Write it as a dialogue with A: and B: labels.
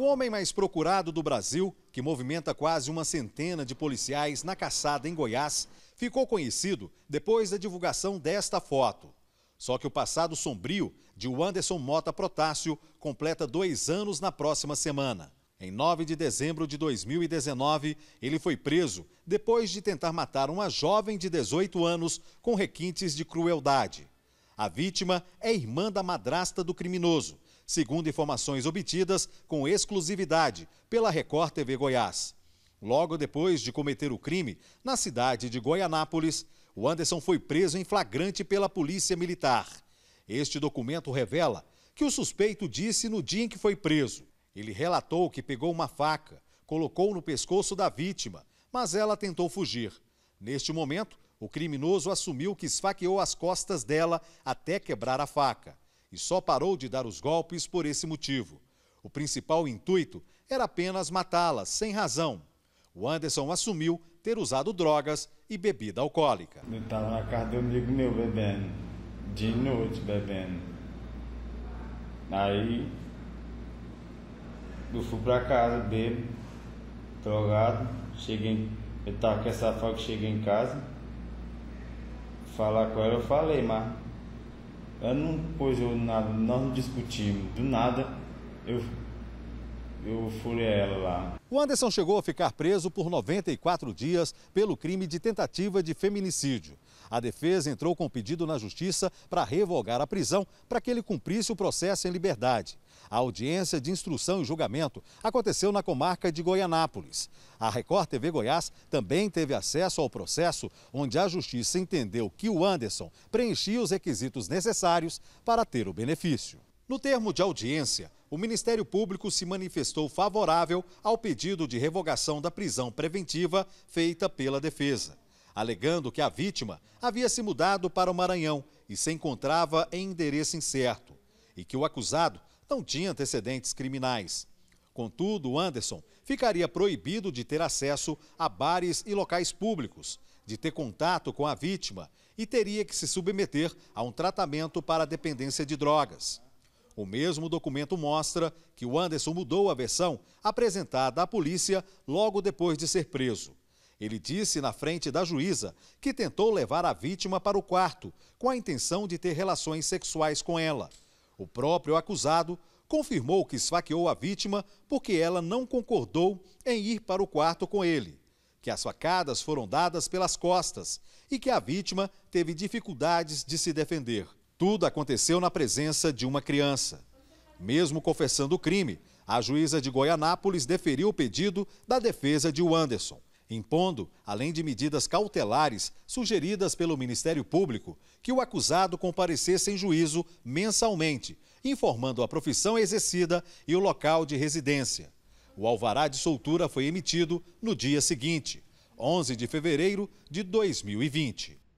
A: O homem mais procurado do Brasil, que movimenta quase uma centena de policiais na caçada em Goiás, ficou conhecido depois da divulgação desta foto. Só que o passado sombrio de Anderson Mota Protácio completa dois anos na próxima semana. Em 9 de dezembro de 2019, ele foi preso depois de tentar matar uma jovem de 18 anos com requintes de crueldade. A vítima é irmã da madrasta do criminoso segundo informações obtidas com exclusividade pela Record TV Goiás. Logo depois de cometer o crime, na cidade de Goianápolis, o Anderson foi preso em flagrante pela Polícia Militar. Este documento revela que o suspeito disse no dia em que foi preso. Ele relatou que pegou uma faca, colocou no pescoço da vítima, mas ela tentou fugir. Neste momento, o criminoso assumiu que esfaqueou as costas dela até quebrar a faca e só parou de dar os golpes por esse motivo. O principal intuito era apenas matá-la, sem razão. O Anderson assumiu ter usado drogas e bebida alcoólica. Eu estava tá na casa do amigo meu bebendo, de noite bebendo. Aí eu fui para casa, bebo, drogado, cheguei, eu estava com essa faca, cheguei em casa, falar com ela eu falei, mas eu não, coisa eu nada, nós não discutimos. Do nada eu eu furei ela lá. O Anderson chegou a ficar preso por 94 dias pelo crime de tentativa de feminicídio. A defesa entrou com um pedido na justiça para revogar a prisão para que ele cumprisse o processo em liberdade. A audiência de instrução e julgamento aconteceu na comarca de Goianápolis. A Record TV Goiás também teve acesso ao processo, onde a justiça entendeu que o Anderson preenchia os requisitos necessários para ter o benefício. No termo de audiência, o Ministério Público se manifestou favorável ao pedido de revogação da prisão preventiva feita pela defesa, alegando que a vítima havia se mudado para o Maranhão e se encontrava em endereço incerto, e que o acusado não tinha antecedentes criminais. Contudo, Anderson ficaria proibido de ter acesso a bares e locais públicos, de ter contato com a vítima e teria que se submeter a um tratamento para dependência de drogas. O mesmo documento mostra que o Anderson mudou a versão apresentada à polícia logo depois de ser preso. Ele disse na frente da juíza que tentou levar a vítima para o quarto com a intenção de ter relações sexuais com ela. O próprio acusado confirmou que esfaqueou a vítima porque ela não concordou em ir para o quarto com ele, que as facadas foram dadas pelas costas e que a vítima teve dificuldades de se defender. Tudo aconteceu na presença de uma criança. Mesmo confessando o crime, a juíza de Goianápolis deferiu o pedido da defesa de Wanderson, impondo, além de medidas cautelares sugeridas pelo Ministério Público, que o acusado comparecesse em juízo mensalmente, informando a profissão exercida e o local de residência. O alvará de soltura foi emitido no dia seguinte, 11 de fevereiro de 2020.